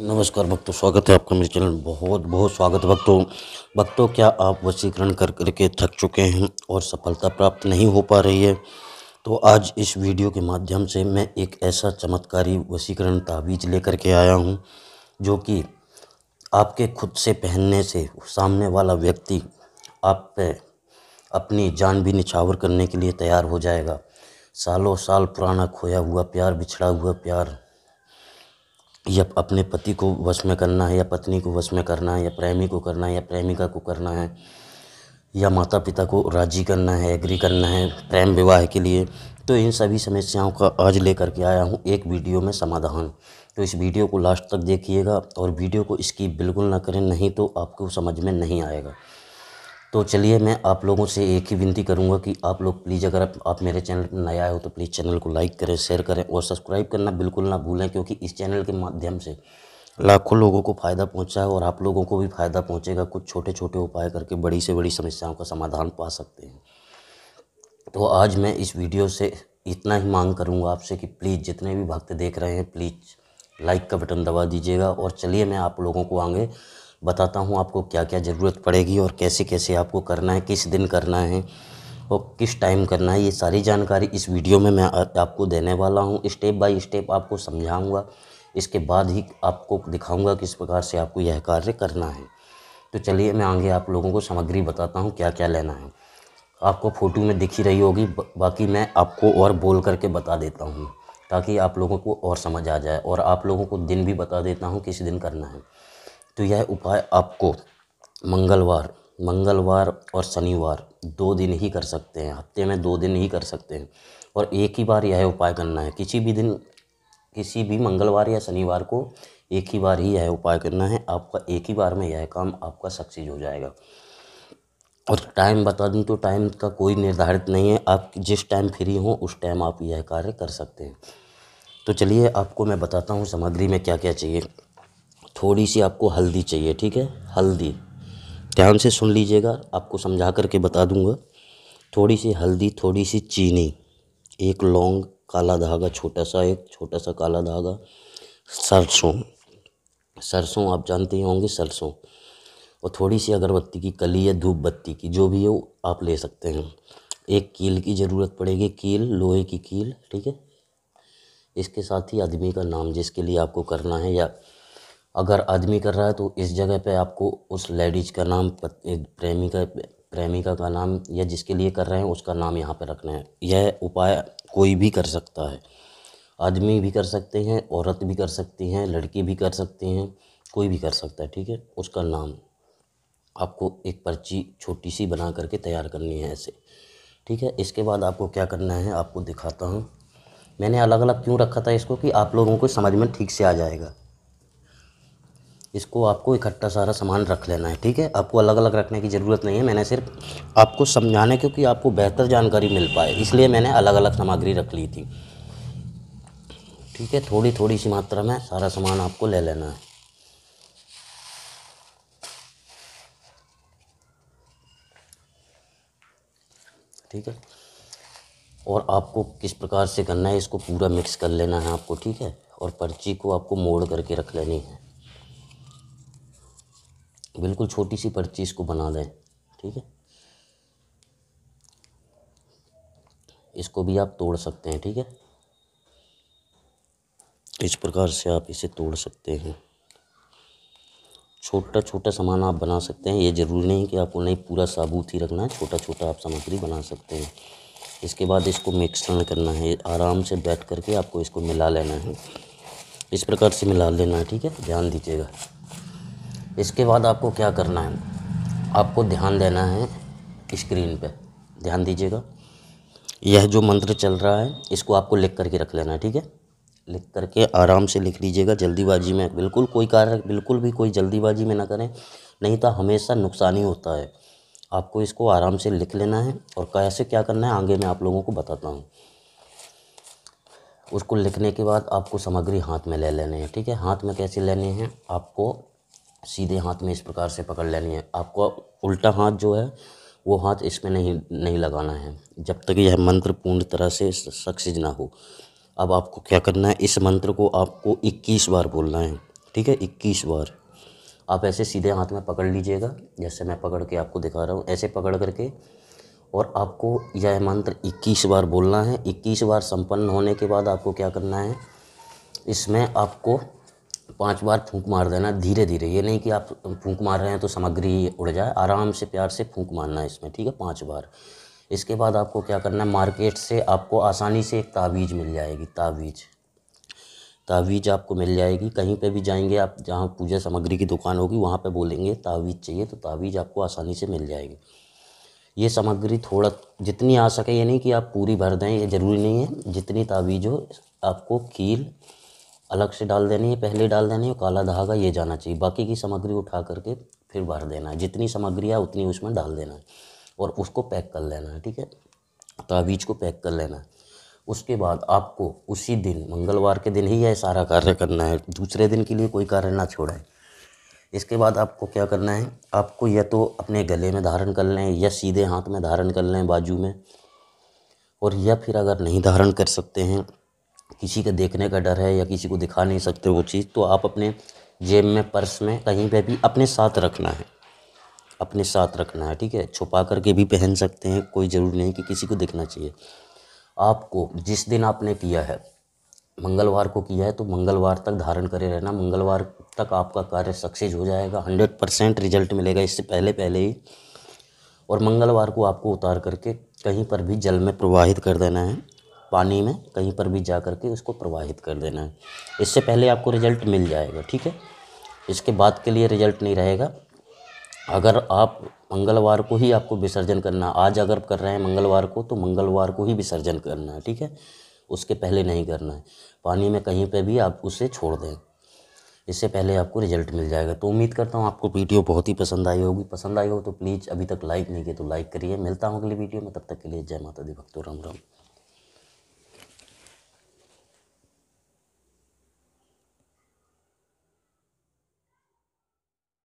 नमस्कार भक्तों स्वागत है आपका मेरे चैनल बहुत बहुत स्वागत भक्तों भक्तों क्या आप वशीकरण कर करके थक चुके हैं और सफलता प्राप्त नहीं हो पा रही है तो आज इस वीडियो के माध्यम से मैं एक ऐसा चमत्कारी वशीकरण ताबीज लेकर के आया हूं जो कि आपके खुद से पहनने से सामने वाला व्यक्ति आप पे अपनी जान भी निछावर करने के लिए तैयार हो जाएगा सालों साल पुराना खोया हुआ प्यार बिछड़ा हुआ प्यार या अपने पति को वश में करना है या पत्नी को वश में करना है या प्रेमी को करना है या प्रेमिका को करना है या माता पिता को राज़ी करना है एग्री करना है प्रेम विवाह के लिए तो इन सभी समस्याओं का आज लेकर के आया हूँ एक वीडियो में समाधान तो इस वीडियो को लास्ट तक देखिएगा और वीडियो को इसकी बिल्कुल ना करें नहीं तो आपको समझ में नहीं आएगा तो चलिए मैं आप लोगों से एक ही विनती करूँगा कि आप लोग प्लीज़ अगर आप, आप मेरे चैनल पर नया हो तो प्लीज़ चैनल को लाइक करें शेयर करें और सब्सक्राइब करना बिल्कुल ना भूलें क्योंकि इस चैनल के माध्यम से लाखों लोगों को फ़ायदा पहुंचा है और आप लोगों को भी फ़ायदा पहुंचेगा कुछ छोटे छोटे उपाय करके बड़ी से बड़ी समस्याओं का समाधान पा सकते हैं तो आज मैं इस वीडियो से इतना ही मांग करूँगा आपसे कि प्लीज़ जितने भी भक्त देख रहे हैं प्लीज़ लाइक का बटन दबा दीजिएगा और चलिए मैं आप लोगों को आगे बताता हूँ आपको क्या क्या ज़रूरत पड़ेगी और कैसे कैसे आपको करना है किस दिन करना है और किस टाइम करना है ये सारी जानकारी इस वीडियो में मैं आपको देने वाला हूँ स्टेप बाय स्टेप आपको समझाऊँगा इसके बाद ही आपको दिखाऊँगा किस प्रकार से आपको यह कार्य करना है तो चलिए मैं आगे आप लोगों को सामग्री बताता हूँ क्या क्या लेना है आपको फ़ोटो में दिखी रही होगी बाकी मैं आपको और बोल करके बता देता हूँ ताकि आप लोगों को और समझ आ जाए और आप लोगों को दिन भी बता देता हूँ किस दिन करना है तो यह उपाय आपको मंगलवार मंगलवार और शनिवार दो दिन ही कर सकते हैं हफ्ते में दो दिन ही कर सकते हैं और एक ही बार यह उपाय करना है किसी भी दिन किसी भी मंगलवार या शनिवार को एक ही बार ही यह उपाय करना है आपका एक ही बार में यह काम आपका सक्सेस हो जाएगा और टाइम बता दूं तो टाइम का कोई निर्धारित नहीं है आप जिस टाइम फ्री हो उस टाइम आप यह कार्य कर सकते हैं तो चलिए आपको मैं बताता हूँ सामग्री में क्या क्या चाहिए थोड़ी सी आपको हल्दी चाहिए ठीक है हल्दी ध्यान से सुन लीजिएगा आपको समझा करके बता दूंगा थोड़ी सी हल्दी थोड़ी सी चीनी एक लौंग काला धागा छोटा सा एक छोटा सा काला धागा सरसों सरसों आप जानते ही होंगे सरसों और थोड़ी सी अगरबत्ती की कली या धूप बत्ती की जो भी है वो आप ले सकते हैं एक कील की ज़रूरत पड़ेगी कील लोहे की कील ठीक है इसके साथ ही आदमी का नाम जिसके लिए आपको करना है या अगर आदमी कर रहा है तो इस जगह पे आपको उस लेडीज का नाम प्रेमिका प्रेमिका का नाम या जिसके लिए कर रहे हैं उसका नाम यहाँ पे रखना है यह उपाय कोई भी कर सकता है आदमी भी कर सकते हैं औरत भी कर सकती हैं लड़की भी कर सकती हैं कोई भी कर सकता है ठीक है उसका नाम आपको एक पर्ची छोटी सी बना करके तैयार करनी है ऐसे ठीक है इसके बाद आपको क्या करना है आपको दिखाता हूँ मैंने अलग अलग क्यों रखा था इसको कि आप लोगों को समझ में ठीक से आ जाएगा इसको आपको इकट्ठा सारा सामान रख लेना है ठीक है आपको अलग अलग रखने की ज़रूरत नहीं है मैंने सिर्फ आपको समझाने क्योंकि आपको बेहतर जानकारी मिल पाए इसलिए मैंने अलग अलग सामग्री रख ली थी ठीक है थोड़ी थोड़ी सी मात्रा में सारा सामान आपको ले लेना है ठीक है और आपको किस प्रकार से करना है इसको पूरा मिक्स कर लेना है आपको ठीक है और पर्ची को आपको मोड़ करके रख लेनी है बिल्कुल छोटी सी पर्ची इसको बना दें ठीक है इसको भी आप तोड़ सकते हैं ठीक है इस प्रकार से आप इसे तोड़ सकते हैं छोटा छोटा सामान आप बना सकते हैं ये ज़रूरी नहीं कि आपको नहीं पूरा साबुत ही रखना है छोटा छोटा आप सामग्री बना सकते हैं इसके बाद इसको मिक्सण करना है आराम से बैठ करके आपको इसको मिला लेना है इस प्रकार से मिला लेना है ठीक है ध्यान दीजिएगा इसके बाद आपको क्या करना है आपको ध्यान देना है स्क्रीन पे ध्यान दीजिएगा यह जो मंत्र चल रहा है इसको आपको लिख करके रख लेना है ठीक है लिख करके आराम से लिख लीजिएगा जल्दीबाजी में बिल्कुल कोई कार्य बिल्कुल भी कोई जल्दीबाजी में ना करें नहीं तो हमेशा नुकसान ही होता है आपको इसको आराम से लिख लेना है और कैसे क्या करना है आगे मैं आप लोगों को बताता हूँ उसको लिखने के बाद आपको सामग्री हाथ में ले लेने हैं ठीक है हाथ में कैसे लेने हैं आपको सीधे हाथ में इस प्रकार से पकड़ लेनी है आपको उल्टा हाथ जो है वो हाथ इसमें नहीं नहीं लगाना है जब तक यह मंत्र पूर्ण तरह से सक्सेज ना हो अब आपको क्या करना है इस मंत्र को आपको 21 बार बोलना है ठीक है 21 बार आप ऐसे सीधे हाथ में पकड़ लीजिएगा जैसे मैं पकड़ के आपको दिखा रहा हूँ ऐसे पकड़ करके और आपको यह मंत्र 21 बार बोलना है 21 बार संपन्न होने के बाद आपको क्या करना है इसमें आपको पांच बार फूंक मार देना धीरे धीरे ये नहीं कि आप फूंक मार रहे हैं तो सामग्री उड़ जाए आराम से प्यार से फूंक मारना है इसमें ठीक है पांच बार इसके बाद आपको क्या करना है मार्केट से आपको आसानी से एक तावीज़ मिल जाएगी तावीज़ तावीज़ आपको मिल जाएगी कहीं पे भी जाएंगे आप जहाँ पूजा सामग्री की दुकान होगी वहाँ पे बोलेंगे तावीज़ चाहिए तो तावीज़ आपको आसानी से मिल जाएगी ये सामग्री थोड़ा जितनी आ सके ये नहीं कि आप पूरी भर दें ये ज़रूरी नहीं है जितनी तावीज़ हो आपको कील अलग से डाल देनी है पहले डाल देनी है काला धागा ये जाना चाहिए बाकी की सामग्री उठा करके फिर भर देना है जितनी सामग्री है उतनी उसमें डाल देना है और उसको पैक कर लेना है ठीक है तावीज़ तो को पैक कर लेना है उसके बाद आपको उसी दिन मंगलवार के दिन ही यह सारा कार्य करना है दूसरे दिन के लिए कोई कार्य ना छोड़ें इसके बाद आपको क्या करना है आपको या तो अपने गले में धारण कर लें या सीधे हाथ में धारण कर लें बाजू में और या फिर अगर नहीं धारण कर सकते हैं किसी के देखने का डर है या किसी को दिखा नहीं सकते वो चीज़ तो आप अपने जेब में पर्स में कहीं पे भी अपने साथ रखना है अपने साथ रखना है ठीक है छुपा करके भी पहन सकते हैं कोई ज़रूरी नहीं कि किसी को दिखना चाहिए आपको जिस दिन आपने किया है मंगलवार को किया है तो मंगलवार तक धारण करे रहना मंगलवार तक आपका कार्य सक्सेस हो जाएगा हंड्रेड परसेंट रिजल्ट मिलेगा इससे पहले पहले ही और मंगलवार को आपको उतार करके कहीं पर भी जल में प्रवाहित कर देना है पानी में कहीं पर भी जा कर के उसको प्रवाहित कर देना है इससे पहले आपको रिजल्ट मिल जाएगा ठीक है इसके बाद के लिए रिजल्ट नहीं रहेगा अगर आप मंगलवार को ही आपको विसर्जन करना आज अगर कर रहे हैं मंगलवार को तो मंगलवार को ही विसर्जन करना है ठीक है उसके पहले नहीं करना है पानी में कहीं पर भी आप उसे छोड़ दें इससे पहले आपको रिजल्ट मिल जाएगा तो उम्मीद करता हूँ आपको वीडियो बहुत ही पसंद आई होगी पसंद आई हो तो प्लीज़ अभी तक लाइक नहीं किया तो लाइक करिए मिलता हूँ अगली वीडियो में तब तक के लिए जय माता दी भक्तों राम राम